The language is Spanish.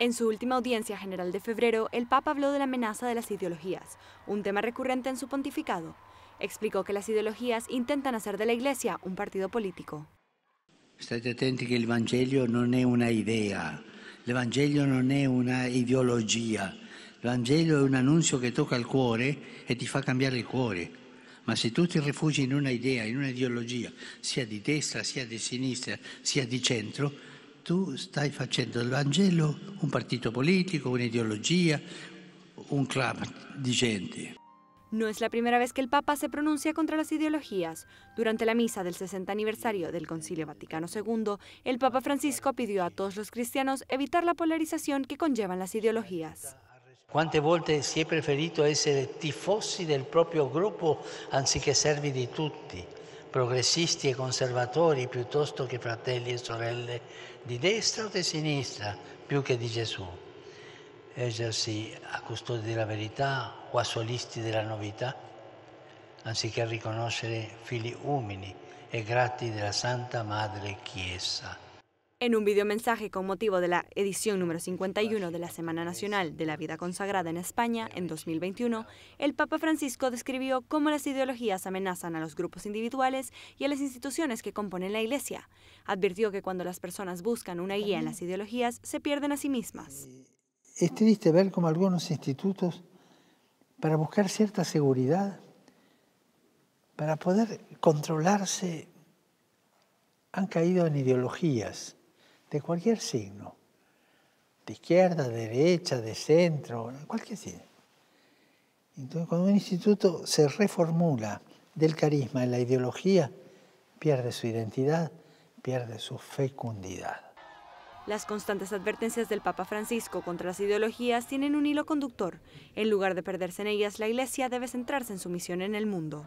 En su última audiencia general de febrero, el Papa habló de la amenaza de las ideologías, un tema recurrente en su pontificado. Explicó que las ideologías intentan hacer de la Iglesia un partido político. Estad atentos que el Evangelio no es una idea, El Evangelio no es una ideología. El Evangelio es un anuncio que toca el cuore y te hace cambiar el cuore. Pero si tú te refugias en una idea, en una ideología, sea de destra, sea de sinistra, sea de centro, Tú estás haciendo del Vangelo un partido político, una ideología, un club de gente. No es la primera vez que el Papa se pronuncia contra las ideologías. Durante la misa del 60 aniversario del Concilio Vaticano II, el Papa Francisco pidió a todos los cristianos evitar la polarización que conllevan las ideologías. ¿Cuántas veces si è preferito ser tifosi del propio grupo, gruppo que servir de todos? progressisti e conservatori piuttosto che fratelli e sorelle di destra o di sinistra, più che di Gesù. Ergersi a custodi della verità o a solisti della novità, anziché riconoscere figli umili e grati della Santa Madre Chiesa. En un videomensaje con motivo de la edición número 51 de la Semana Nacional de la Vida Consagrada en España en 2021, el Papa Francisco describió cómo las ideologías amenazan a los grupos individuales y a las instituciones que componen la Iglesia. Advirtió que cuando las personas buscan una guía en las ideologías, se pierden a sí mismas. Eh, es triste ver cómo algunos institutos, para buscar cierta seguridad, para poder controlarse, han caído en ideologías de cualquier signo, de izquierda, de derecha, de centro, cualquier signo. Entonces, cuando un instituto se reformula del carisma en la ideología, pierde su identidad, pierde su fecundidad. Las constantes advertencias del Papa Francisco contra las ideologías tienen un hilo conductor. En lugar de perderse en ellas, la Iglesia debe centrarse en su misión en el mundo.